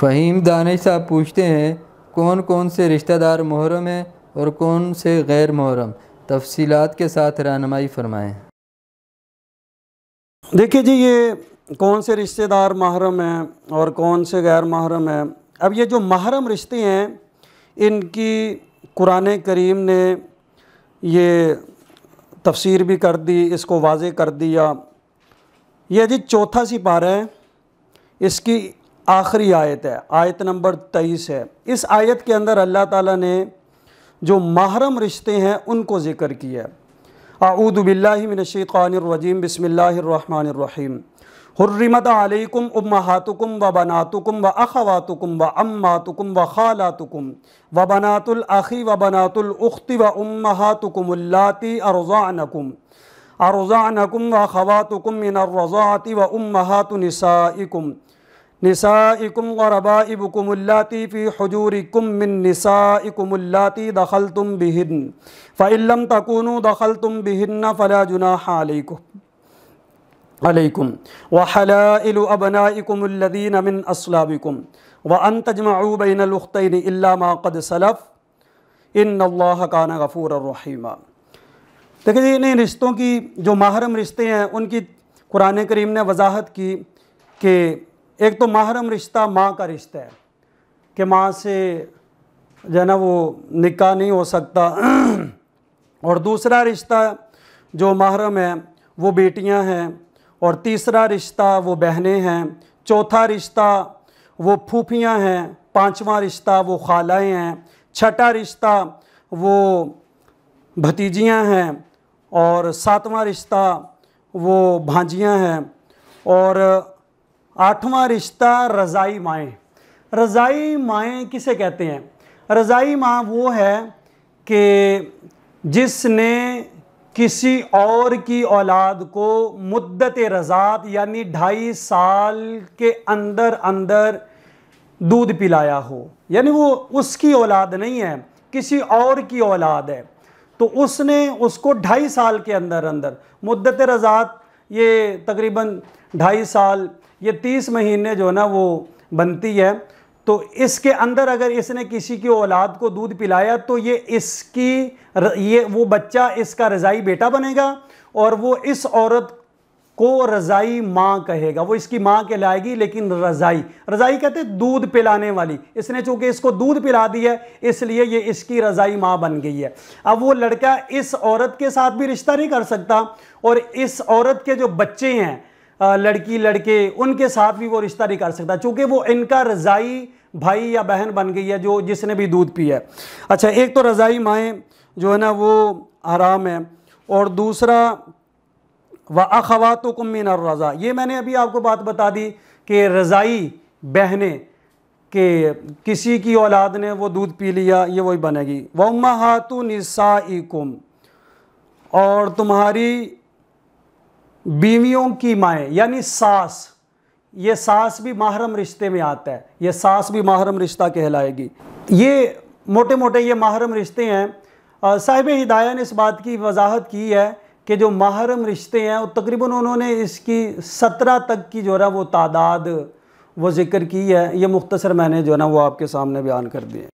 फ़हीम दानिश साहब पूछते हैं कौन कौन से रिश्तेदार मुहरम हैं और कौन से गैर मुहरम तफसीलात के साथ रहनमाई फरमाएँ देखिए जी ये कौन से रिश्तेदार महरम हैं और कौन से गैर महरम हैं अब ये जो महरम रिश्ते हैं इनकी कुरान करीम ने ये तफसीर भी कर दी इसको वाज कर दिया यह जी चौथा सिपारा है इसकी आखिरी आयत है आयत नंबर तेईस है इस आयत के अंदर अल्लाह ताला ने जो महरम रिश्ते हैं उनको ज़िक्र किया आऊदबिल्लाशैक़ानरजीम बसमीम हर्रमत अलैकुम उम्माहातुकुम व बनातुकुम व अखवातुकुम व अम्मातुकुम व खालातुकुम व बनातुल अखी व बनातुल उख्ती व उम्माहातुकुम अल्लाती अरज़ानकुम अरज़ानकुम व खवातुकुम मिन अरज़ाती व उम्माहातुनिसाइकुम حجوركم من نسائكم اللاتي دخلتم بهن दखल तुम बिहिन دخلتم بهن فلا तुम बिहिन عليكم وحلائل أبنائكم الذين من أصلابكم وأن व بين الأختين إلا ما قد सलफ़ إن الله كان غفورا رحيما देखिए जी इन रिश्तों की जो माहरम रिश्ते हैं उनकी कुरान करीम ने वजाहत की कि एक तो महरम रिश्ता माँ का रिश्ता है कि माँ से जो है ना वो निकाह नहीं हो सकता और दूसरा रिश्ता जो महरम है वो बेटियाँ हैं और तीसरा रिश्ता वो बहनें हैं चौथा रिश्ता वो फूफियाँ हैं पांचवा रिश्ता वो खालाएँ हैं छठा रिश्ता वो भतीजियाँ हैं और सातवां रिश्ता वो भांजियाँ हैं और आठवां रिश्ता रज़ाई माएँ रज़ाई माएँ किसे कहते हैं रज़ाई माँ वो है कि जिसने किसी और की औलाद को मुद्दत रज़ात यानी ढाई साल के अंदर अंदर दूध पिलाया हो यानी वो उसकी औलाद नहीं है किसी और की औलाद है तो उसने उसको ढाई साल के अंदर अंदर मुद्दत रज़ात ये तकरीबन ढाई साल ये तीस महीने जो है ना वो बनती है तो इसके अंदर अगर इसने किसी की औलाद को दूध पिलाया तो ये इसकी ये वो बच्चा इसका रज़ाई बेटा बनेगा और वो इस औरत को रज़ाई माँ कहेगा वो इसकी माँ कहलाएगी लेकिन रज़ाई रज़ाई कहते दूध पिलाने वाली इसने चूंकि इसको दूध पिला दी है इसलिए ये इसकी रज़ाई माँ बन गई है अब वो लड़का इस औरत के साथ भी रिश्ता नहीं कर सकता और इस औरत के जो बच्चे हैं लड़की लड़के उनके साथ भी वो रिश्ता नहीं कर सकता चूँकि वो इनका रज़ाई भाई या बहन बन गई है जो जिसने भी दूध पिया है अच्छा एक तो रज़ाई माएँ जो है ना वो हराम है और दूसरा व अखवात कुमिन और रज़ा ये मैंने अभी आपको बात बता दी कि रज़ाई बहने के किसी की औलाद ने वो दूध पी लिया ये वही बनेगी हाथ नसाई कुम और तुम्हारी बीवियों की माएँ यानी सास ये सास भी माहरम रिश्ते में आता है ये सास भी माहरम रिश्ता कहलाएगी ये मोटे मोटे ये माहरम रिश्ते हैं साहिब हिदाया ने इस बात की वजाहत की है कि जो माहरम रिश्ते हैं और तकरीबन उन्होंने इसकी सत्रह तक की जो है वो तादाद वो ज़िक्र की है ये मुख्तसर मैंने जो है ना वो आपके सामने बयान कर दिए